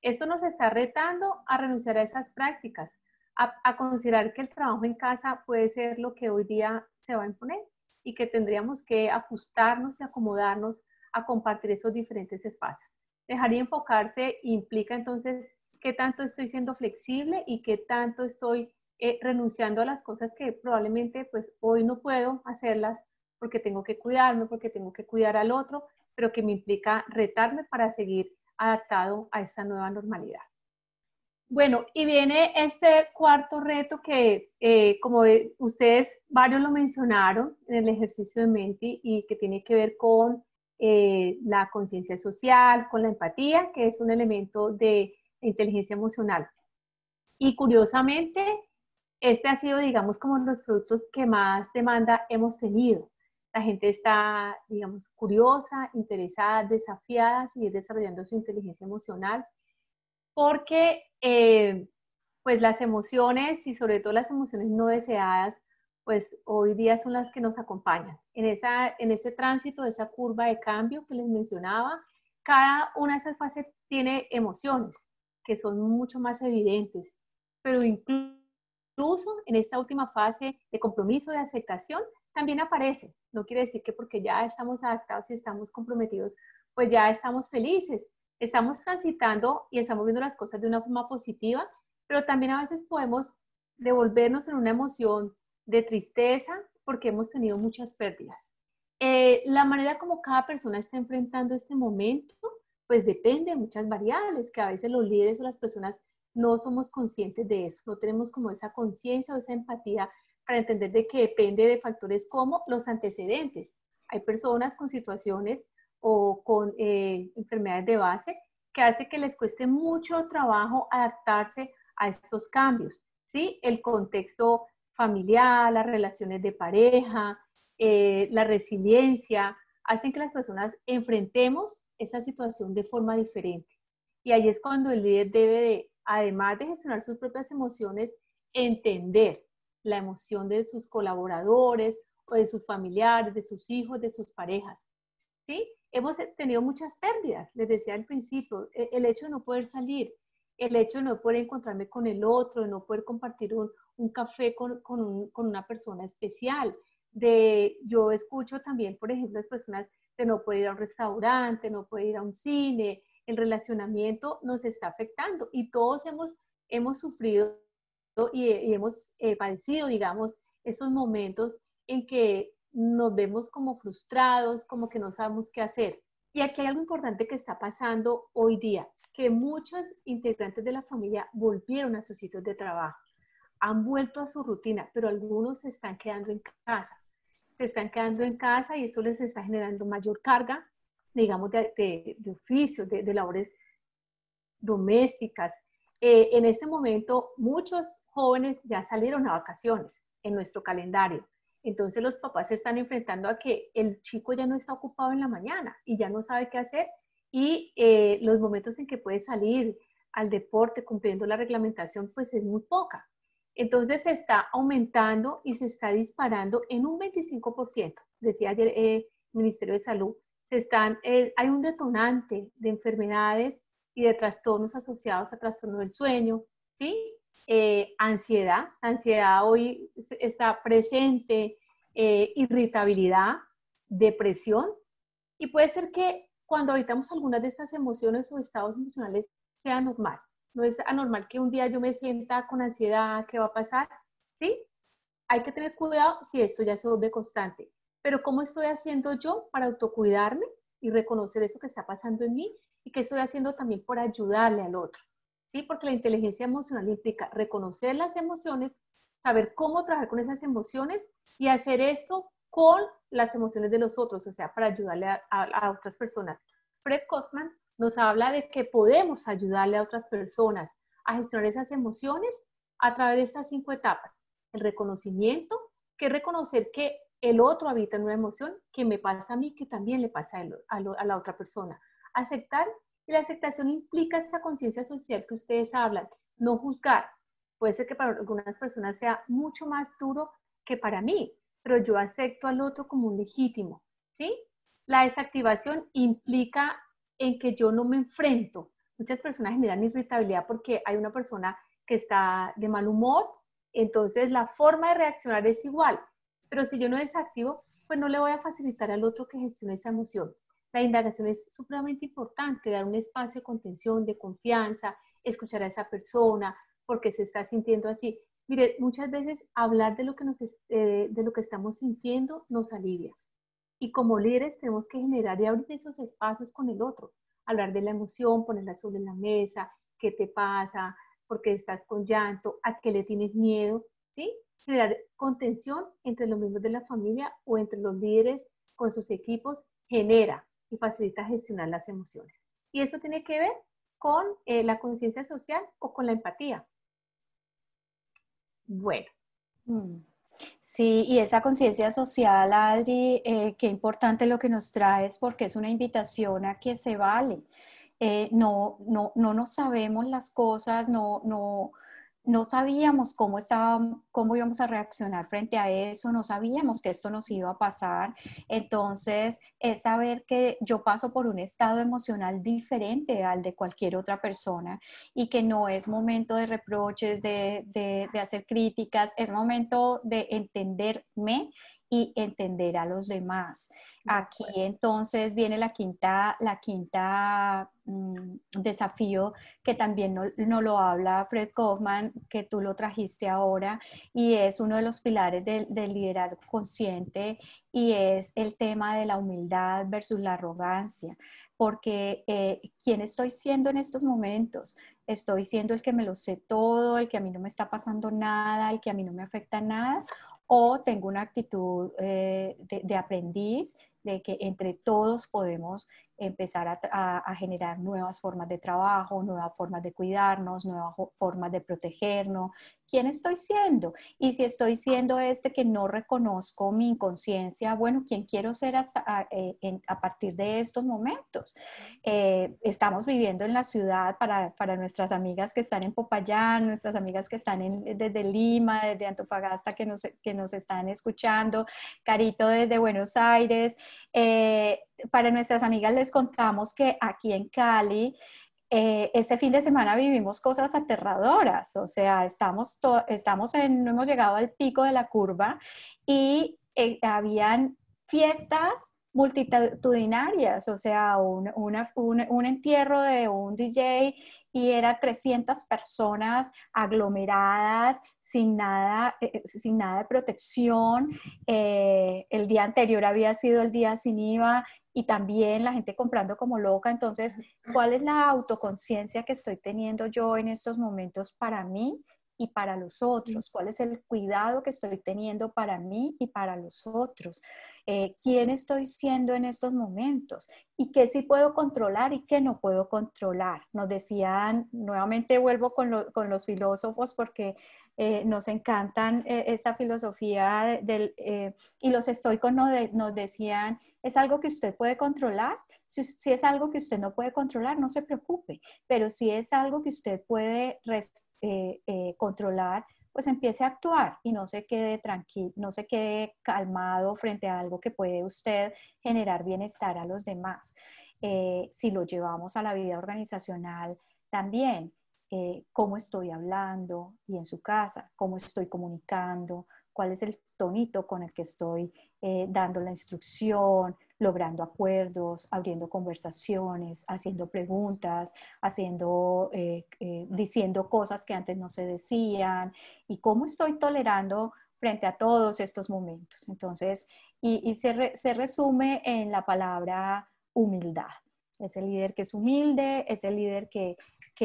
Esto nos está retando a renunciar a esas prácticas, a considerar que el trabajo en casa puede ser lo que hoy día se va a imponer y que tendríamos que ajustarnos y acomodarnos a compartir esos diferentes espacios. Dejar enfocarse implica entonces qué tanto estoy siendo flexible y qué tanto estoy eh, renunciando a las cosas que probablemente pues hoy no puedo hacerlas porque tengo que cuidarme, porque tengo que cuidar al otro, pero que me implica retarme para seguir adaptado a esta nueva normalidad. Bueno, y viene este cuarto reto que, eh, como ustedes varios lo mencionaron en el ejercicio de Menti y que tiene que ver con eh, la conciencia social, con la empatía, que es un elemento de inteligencia emocional. Y curiosamente, este ha sido, digamos, como los productos que más demanda hemos tenido. La gente está, digamos, curiosa, interesada, desafiada, sigue desarrollando su inteligencia emocional porque eh, pues las emociones y sobre todo las emociones no deseadas, pues hoy día son las que nos acompañan. En, esa, en ese tránsito, esa curva de cambio que les mencionaba, cada una de esas fases tiene emociones que son mucho más evidentes, pero incluso en esta última fase de compromiso, de aceptación, también aparece. No quiere decir que porque ya estamos adaptados y estamos comprometidos, pues ya estamos felices, estamos transitando y estamos viendo las cosas de una forma positiva, pero también a veces podemos devolvernos en una emoción de tristeza porque hemos tenido muchas pérdidas. Eh, la manera como cada persona está enfrentando este momento, pues depende de muchas variables, que a veces los líderes o las personas no somos conscientes de eso, no tenemos como esa conciencia o esa empatía para entender de que depende de factores como los antecedentes. Hay personas con situaciones o con eh, enfermedades de base, que hace que les cueste mucho trabajo adaptarse a estos cambios, ¿sí? El contexto familiar, las relaciones de pareja, eh, la resiliencia, hacen que las personas enfrentemos esa situación de forma diferente. Y ahí es cuando el líder debe, de, además de gestionar sus propias emociones, entender la emoción de sus colaboradores o de sus familiares, de sus hijos, de sus parejas. ¿Sí? hemos tenido muchas pérdidas, les decía al principio, e-, el hecho de no poder salir, el hecho de no poder encontrarme con el otro, de no poder compartir un, café con, una persona especial. De, yo escucho también, por ejemplo, las personas de no poder ir a un restaurante, no poder ir a un cine, el relacionamiento nos está afectando y todos hemos, hemos sufrido y, hemos eh, padecido, digamos, esos momentos en que nos vemos como frustrados, como que no sabemos qué hacer. Y aquí hay algo importante que está pasando hoy día, que muchos integrantes de la familia volvieron a sus sitios de trabajo, han vuelto a su rutina, pero algunos se están quedando en casa. Se están quedando en casa y eso les está generando mayor carga, digamos, de, de, oficios, de, labores domésticas. Eh, en este momento, muchos jóvenes ya salieron a vacaciones en nuestro calendario entonces los papás se están enfrentando a que el chico ya no está ocupado en la mañana y ya no sabe qué hacer y eh, los momentos en que puede salir al deporte cumpliendo la reglamentación pues es muy poca. Entonces se está aumentando y se está disparando en un 25%, decía ayer eh, el Ministerio de Salud. Se están, eh, hay un detonante de enfermedades y de trastornos asociados a trastornos del sueño, ¿sí? eh, ansiedad, ansiedad hoy está presente, eh, irritabilidad, depresión, y puede ser que cuando habitamos algunas de estas emociones o estados emocionales sea normal. No es anormal que un día yo me sienta con ansiedad, ¿qué va a pasar? ¿Sí? Hay que tener cuidado si esto ya se vuelve constante. Pero ¿cómo estoy haciendo yo para autocuidarme y reconocer eso que está pasando en mí y qué estoy haciendo también por ayudarle al otro? ¿sí? Porque la inteligencia emocional implica reconocer las emociones, saber cómo trabajar con esas emociones y hacer esto con las emociones de los otros, o sea, para ayudarle a, otras personas. Fred Kaufman nos habla de que podemos ayudarle a otras personas a gestionar esas emociones a través de estas cinco etapas. El reconocimiento, que es reconocer que el otro habita en una emoción que me pasa a mí, que también le pasa a, la otra persona. Aceptar y la aceptación implica esa conciencia social que ustedes hablan, no juzgar. Puede ser que para algunas personas sea mucho más duro que para mí, pero yo acepto al otro como un legítimo, ¿sí? La desactivación implica en que yo no me enfrento. Muchas personas generan irritabilidad porque hay una persona que está de mal humor, entonces la forma de reaccionar es igual, pero si yo no desactivo, pues no le voy a facilitar al otro que gestione esa emoción. La indagación es supremamente importante, dar un espacio de contención, de confianza, escuchar a esa persona, porque se está sintiendo así. Mire, muchas veces hablar de lo que, nos, eh, de lo que estamos sintiendo nos alivia. Y como líderes tenemos que generar y abrir esos espacios con el otro. Hablar de la emoción, ponerla sobre la mesa, qué te pasa, por qué estás con llanto, a qué le tienes miedo, ¿sí? Generar contención entre los miembros de la familia o entre los líderes con sus equipos genera y facilita gestionar las emociones. Y eso tiene que ver con eh, la conciencia social o con la empatía. Bueno. Mm. Sí, y esa conciencia social, Adri, eh, qué importante lo que nos traes porque es una invitación a que se vale. Eh, no, no, no nos sabemos las cosas, no, no, no sabíamos cómo, estaba, cómo íbamos a reaccionar frente a eso, no sabíamos que esto nos iba a pasar. Entonces, es saber que yo paso por un estado emocional diferente al de cualquier otra persona y que no es momento de reproches, de hacer críticas, es momento de entenderme y entender a los demás. Aquí entonces viene la quinta, la quinta mm, desafío que también no lo habla Fred Kaufman, que tú lo trajiste ahora, y es uno de los pilares del, liderazgo consciente y es el tema de la humildad versus la arrogancia porque eh, ¿quién estoy siendo en estos momentos? Estoy siendo el que me lo sé todo, el que a mí no me está pasando nada, el que a mí no me afecta nada, o tengo una actitud eh, de, de, aprendiz, de que entre todos podemos empezar a, generar nuevas formas de trabajo, nuevas formas de cuidarnos, nuevas formas de protegernos. ¿Quién estoy siendo? Y si estoy siendo este que no reconozco mi inconsciencia, bueno, ¿quién quiero ser eh, a, partir de estos momentos? Eh, estamos viviendo en la ciudad para, para, nuestras amigas que están en Popayán, nuestras amigas que están desde Lima, desde Antofagasta, que nos, que nos están escuchando, Carito desde Buenos Aires. Eh, para nuestras amigas les contamos que aquí en Cali eh, este fin de semana vivimos cosas aterradoras, o sea, estamos, estamos en, no hemos llegado al pico de la curva y eh, habían fiestas multitudinarias, o sea, un, entierro de un DJ y era 300 personas aglomeradas, sin nada, eh, eh, sin nada de protección. Eh, el día anterior había sido el día sin IVA y también la gente comprando como loca. Entonces, ¿cuál es la autoconciencia que estoy teniendo yo en estos momentos para mí? y para los otros, cuál es el cuidado que estoy teniendo para mí y para los otros, eh, quién estoy siendo en estos momentos y qué sí puedo controlar y qué no puedo controlar. Nos decían, nuevamente vuelvo con, con los filósofos porque eh, nos encantan eh, esta filosofía del, y los estoicos nos, nos decían, es algo que usted puede controlar, si, si, es algo que usted no puede controlar, no se preocupe, pero si es algo que usted puede respetar, eh, eh, controlar, pues empiece a actuar y no se quede tranquilo, no se quede calmado frente a algo que puede usted generar bienestar a los demás. Eh, si lo llevamos a la vida organizacional también, cómo estoy hablando y en su casa, cómo estoy comunicando, cuál es el tonito con el que estoy dando la instrucción, logrando acuerdos, abriendo conversaciones, haciendo preguntas, haciendo, eh, eh, diciendo cosas que antes no se decían y cómo estoy tolerando frente a todos estos momentos. Entonces, y, se, resume en la palabra humildad. Es el líder que es humilde, es el líder que,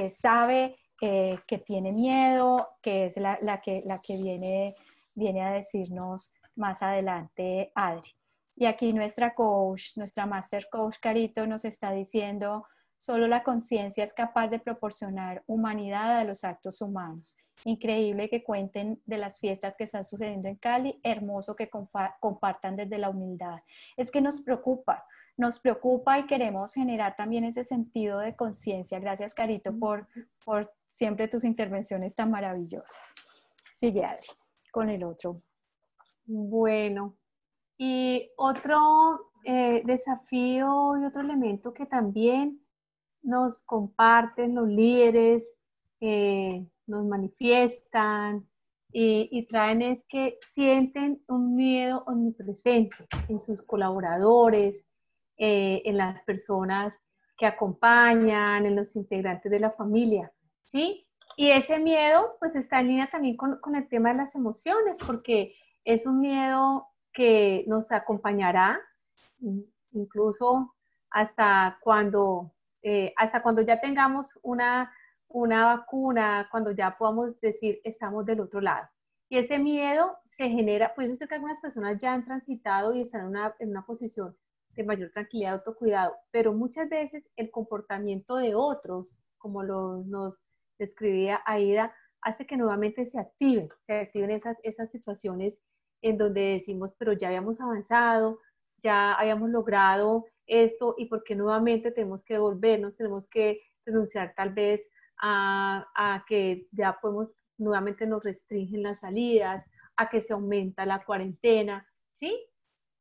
sabe eh, que tiene miedo, que es la, la, que, la que viene, viene a decirnos más adelante Adri. Y aquí nuestra coach, nuestra master coach Carito nos está diciendo, solo la conciencia es capaz de proporcionar humanidad a los actos humanos. Increíble que cuenten de las fiestas que están sucediendo en Cali, hermoso que compartan desde la humildad. Es que nos preocupa, nos preocupa y queremos generar también ese sentido de conciencia. Gracias, Carito, por, por siempre tus intervenciones tan maravillosas. Sigue, Adri, con el otro. Bueno, y otro eh, desafío y otro elemento que también nos comparten los líderes, eh, nos manifiestan y, traen es que sienten un miedo omnipresente en sus colaboradores, eh, en las personas que acompañan, en los integrantes de la familia, ¿sí? Y ese miedo pues está en línea también con, con el tema de las emociones, porque es un miedo que nos acompañará incluso hasta cuando, eh, hasta cuando ya tengamos una, una vacuna, cuando ya podamos decir estamos del otro lado. Y ese miedo se genera, puede ser que algunas personas ya han transitado y están en una, en una posición de mayor tranquilidad, autocuidado, pero muchas veces el comportamiento de otros, como lo, nos describía Aida, hace que nuevamente se activen, se activen esas, esas situaciones en donde decimos, pero ya habíamos avanzado, ya habíamos logrado esto y por qué nuevamente tenemos que devolvernos, tenemos que renunciar tal vez a, a que ya podemos, nuevamente nos restringen las salidas, a que se aumenta la cuarentena, ¿sí?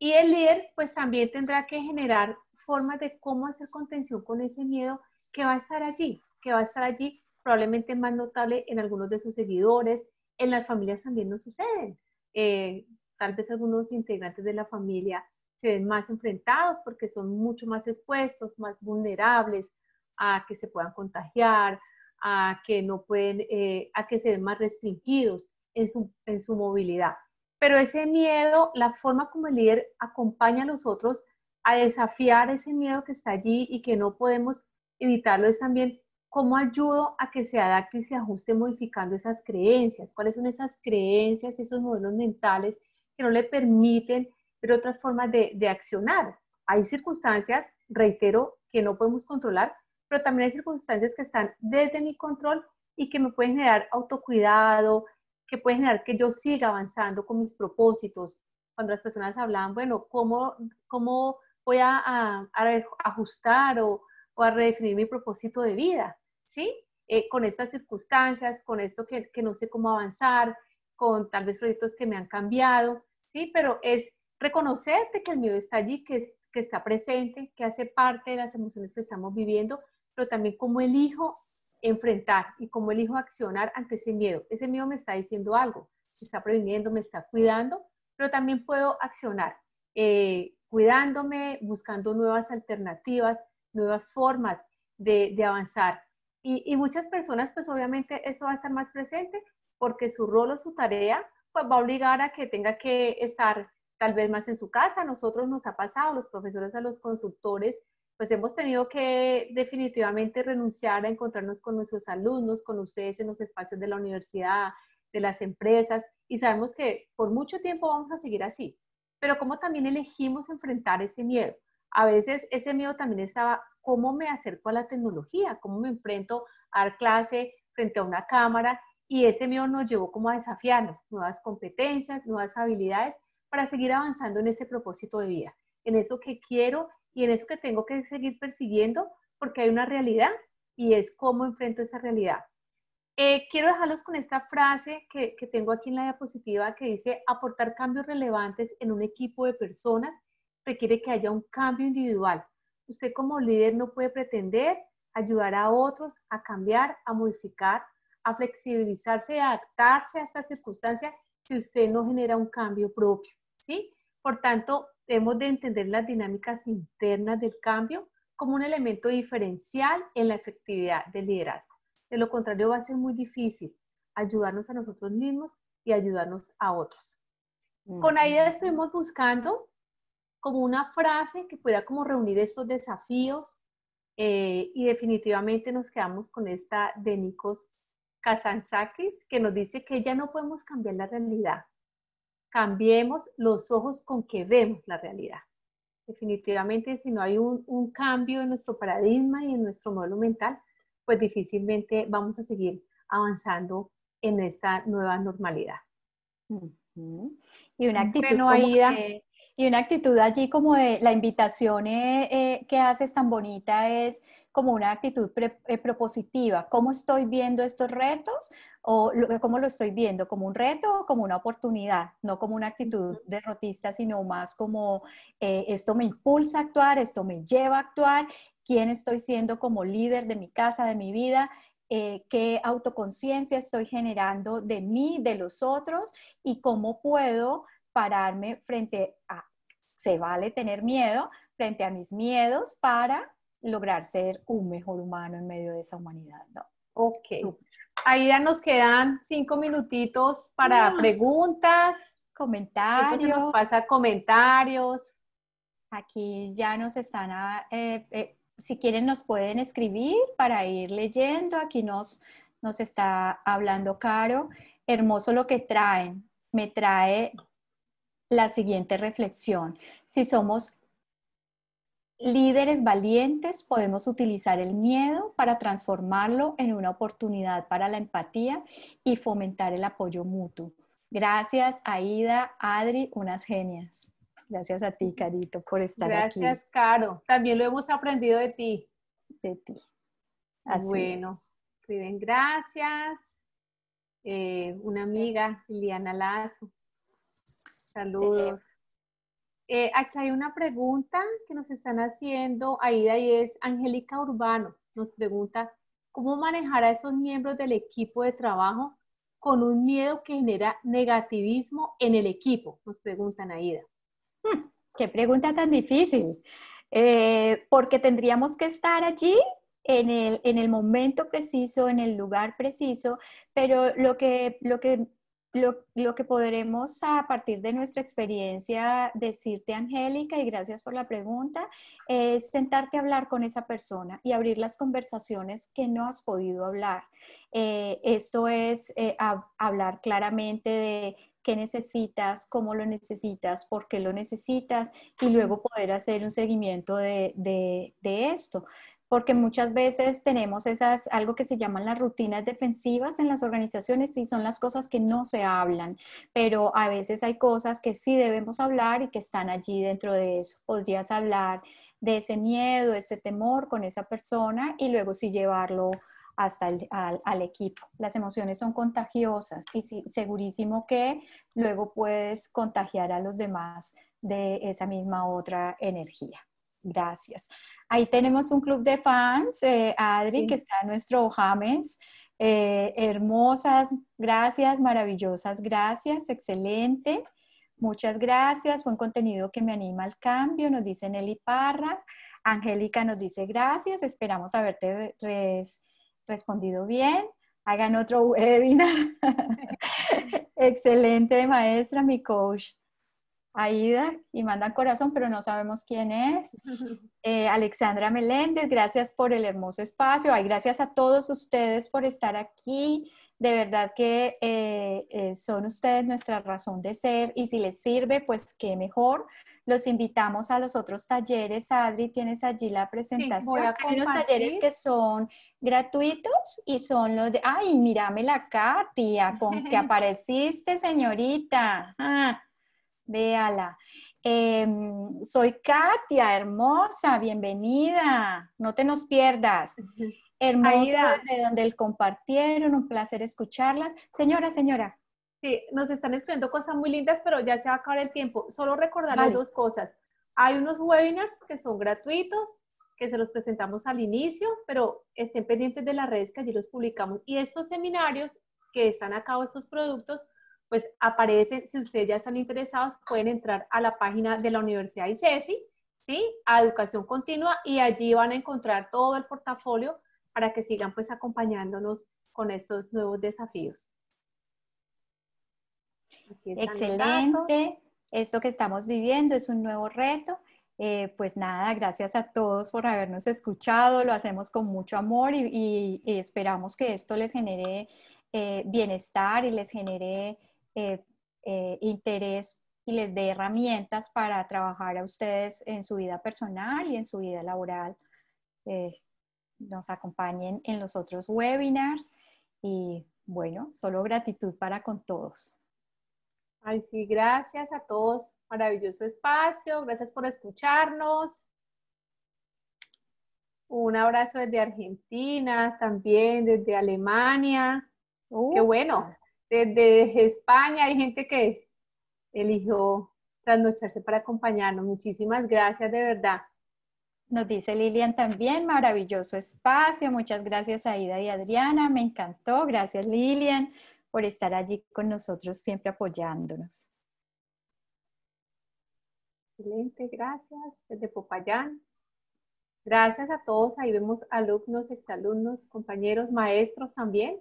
Y el líder pues también tendrá que generar formas de cómo hacer contención con ese miedo que va a estar allí, que va a estar allí probablemente más notable en algunos de sus seguidores, en las familias también nos suceden. Eh, tal vez algunos integrantes de la familia se ven más enfrentados porque son mucho más expuestos, más vulnerables a que se puedan contagiar, a que no pueden, eh, a que se ven más restringidos en su, en su movilidad. Pero ese miedo, la forma como el líder acompaña a los otros a desafiar ese miedo que está allí y que no podemos evitarlo es también ¿Cómo ayudo a que se adapte y se ajuste modificando esas creencias? ¿Cuáles son esas creencias, esos modelos mentales que no le permiten ver otras formas de, de accionar? Hay circunstancias, reitero, que no podemos controlar, pero también hay circunstancias que están desde mi control y que me pueden generar autocuidado, que pueden generar que yo siga avanzando con mis propósitos. Cuando las personas hablaban, bueno, ¿cómo, cómo voy a ajustar o o a redefinir mi propósito de vida, ¿sí? Eh, con estas circunstancias, con esto que, que no sé cómo avanzar, con tal vez proyectos que me han cambiado, ¿sí? Pero es reconocerte que el miedo está allí, que, es, que está presente, que hace parte de las emociones que estamos viviendo, pero también cómo elijo enfrentar y cómo elijo accionar ante ese miedo. Ese miedo me está diciendo algo, se está previniendo, me está cuidando, pero también puedo accionar eh, cuidándome, buscando nuevas alternativas, nuevas formas de, avanzar. Y, y, muchas personas, pues obviamente eso va a estar más presente porque su rol o su tarea, pues va a obligar a que tenga que estar tal vez más en su casa. A nosotros nos ha pasado, los profesores a los consultores, pues hemos tenido que definitivamente renunciar a encontrarnos con nuestros alumnos, con ustedes en los espacios de la universidad, de las empresas, y sabemos que por mucho tiempo vamos a seguir así. Pero cómo también elegimos enfrentar ese miedo a veces ese miedo también estaba, ¿cómo me acerco a la tecnología? ¿Cómo me enfrento a dar clase frente a una cámara? Y ese miedo nos llevó como a desafiarnos, nuevas competencias, nuevas habilidades para seguir avanzando en ese propósito de vida, en eso que quiero y en eso que tengo que seguir persiguiendo, porque hay una realidad y es cómo enfrento esa realidad. Eh, quiero dejarlos con esta frase que, que tengo aquí en la diapositiva que dice, aportar cambios relevantes en un equipo de personas requiere que haya un cambio individual. Usted como líder no puede pretender ayudar a otros a cambiar, a modificar, a flexibilizarse, a adaptarse a estas circunstancias si usted no genera un cambio propio, ¿sí? Por tanto, debemos de entender las dinámicas internas del cambio como un elemento diferencial en la efectividad del liderazgo. De lo contrario, va a ser muy difícil ayudarnos a nosotros mismos y ayudarnos a otros. Con AIDA estuvimos buscando como una frase que pueda como reunir esos desafíos eh, y definitivamente nos quedamos con esta de Nikos Kazantzakis que nos dice que ya no podemos cambiar la realidad. Cambiemos los ojos con que vemos la realidad. Definitivamente si no hay un, cambio en nuestro paradigma y en nuestro modelo mental, pues difícilmente vamos a seguir avanzando en esta nueva normalidad. Y una actitud como, que, y una actitud allí como de la invitación eh, eh, que haces tan bonita es como una actitud eh, propositiva. ¿Cómo estoy viendo estos retos? ¿O cómo lo estoy viendo? ¿Como un reto o como una oportunidad? No como una actitud derrotista, sino más como esto me impulsa a actuar, esto me lleva a actuar, quién estoy siendo como líder de mi casa, de mi vida, qué autoconciencia estoy generando de mí, de los otros y cómo puedo pararme frente a se vale tener miedo frente a mis miedos para lograr ser un mejor humano en medio de esa humanidad, Ok. Ahí ya nos quedan cinco minutitos para ah. preguntas, comentarios. pasa comentarios. Aquí ya nos están, ah, eh, eh, si quieren nos pueden escribir para ir leyendo. Aquí nos, nos está hablando Caro. Hermoso lo que traen. Me trae la siguiente reflexión. Si somos líderes valientes, podemos utilizar el miedo para transformarlo en una oportunidad para la empatía y fomentar el apoyo mutuo. Gracias, Aida, Adri, unas genias. Gracias a ti, Carito, por estar aquí. Gracias, Caro. También lo hemos aprendido de ti. De ti. Así bueno, bien gracias. Eh, una amiga, Liana Lazo, Saludos. Eh, aquí hay una pregunta que nos están haciendo, Aida, y es Angélica Urbano. Nos pregunta, ¿cómo manejar a esos miembros del equipo de trabajo con un miedo que genera negativismo en el equipo? Nos preguntan, Aida. Hmm, qué pregunta tan difícil. Eh, porque tendríamos que estar allí en el, en el, momento preciso, en el lugar preciso, pero lo que, lo que lo, que podremos a partir de nuestra experiencia decirte, Angélica, y gracias por la pregunta, es sentarte a hablar con esa persona y abrir las conversaciones que no has podido hablar. Eh, esto es eh, hablar claramente de qué necesitas, cómo lo necesitas, por qué lo necesitas y luego poder hacer un seguimiento de, de, de esto porque muchas veces tenemos esas, algo que se llaman las rutinas defensivas en las organizaciones y son las cosas que no se hablan, pero a veces hay cosas que sí debemos hablar y que están allí dentro de eso. Podrías hablar de ese miedo, ese temor con esa persona y luego sí llevarlo hasta el, al, equipo. Las emociones son contagiosas y segurísimo que luego puedes contagiar a los demás de esa misma otra energía. Gracias. Ahí tenemos un club de fans, eh, Adri, que está en nuestro James. Eh, hermosas, gracias, maravillosas, gracias, excelente. Muchas gracias, buen contenido que me anima al cambio, nos dice Nelly Parra. Angélica nos dice gracias, esperamos haberte respondido bien. Hagan otro webinar. Excelente maestra, mi coach Aida y mandan corazón, pero no sabemos quién es. Eh, Alexandra Meléndez, gracias por el hermoso espacio. Ay, gracias a todos ustedes por estar aquí. De verdad que eh, eh, son ustedes nuestra razón de ser y si les sirve, pues qué mejor. Los invitamos a los otros talleres. Adri, tienes allí la presentación. Sí, Hay unos talleres que son gratuitos y son los de, ay, mírame la Katia, con que apareciste, señorita. Ah véala. Em, soy Katia, hermosa, bienvenida, no te nos pierdas. Hermosa, de donde el compartieron, un placer escucharlas. Señora, señora. Sí, nos están escribiendo cosas muy lindas, pero ya se va a acabar el tiempo. Solo recordarles dos cosas. Hay unos webinars que son gratuitos, que se los presentamos al inicio, pero estén pendientes de las redes que allí los publicamos. Y estos seminarios que están a cabo, estos productos, pues aparece, si ustedes ya están interesados, pueden entrar a la página de la Universidad ICESI, ¿sí? A Educación Continua y allí van a encontrar todo el portafolio para que sigan pues acompañándonos con estos nuevos desafíos. Excelente. Esto que estamos viviendo es un nuevo reto. Eh, pues nada, gracias a todos por habernos escuchado. Lo hacemos con mucho amor y, esperamos que esto les genere eh, bienestar y les genere eh, eh, interés y les dé herramientas para trabajar a ustedes en su vida personal y en su vida laboral. Eh, nos acompañen en los otros webinars y bueno, solo gratitud para con todos. Ay, sí, gracias a todos. Maravilloso espacio. Gracias por escucharnos. Un abrazo desde Argentina, también desde Alemania. Qué uh. bueno. Desde España hay gente que eligió trasnocharse para acompañarnos. Muchísimas gracias, de verdad. Nos dice Lilian también, maravilloso espacio. Muchas gracias a Ida y Adriana, me encantó. Gracias Lilian por estar allí con nosotros, siempre apoyándonos. Excelente, gracias. Desde Popayán. Gracias a todos. Ahí vemos alumnos, exalumnos, compañeros, maestros también.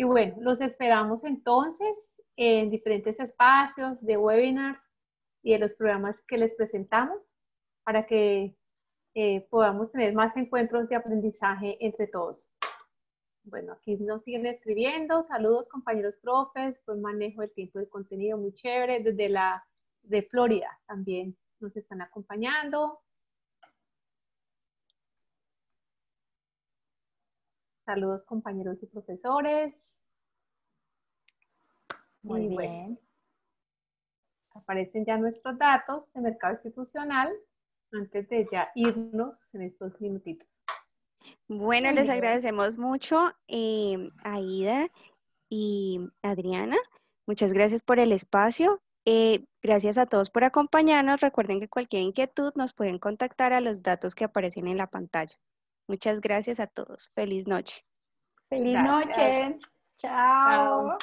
Y bueno, los esperamos entonces en diferentes espacios de webinars y de los programas que les presentamos para que eh, podamos tener más encuentros de aprendizaje entre todos. Bueno, aquí nos siguen escribiendo. Saludos, compañeros profes. pues manejo del tiempo del contenido, muy chévere. Desde la de Florida también nos están acompañando. Saludos compañeros y profesores. Muy bien. aparecen ya nuestros datos de mercado institucional antes de ya irnos en estos minutitos. Bueno, les agradecemos mucho eh, Aida y Adriana. Muchas gracias por el espacio. Eh, gracias a todos por acompañarnos. Recuerden que cualquier inquietud nos pueden contactar a los datos que aparecen en la pantalla. Muchas gracias a todos. Feliz noche. Feliz noche. Chao.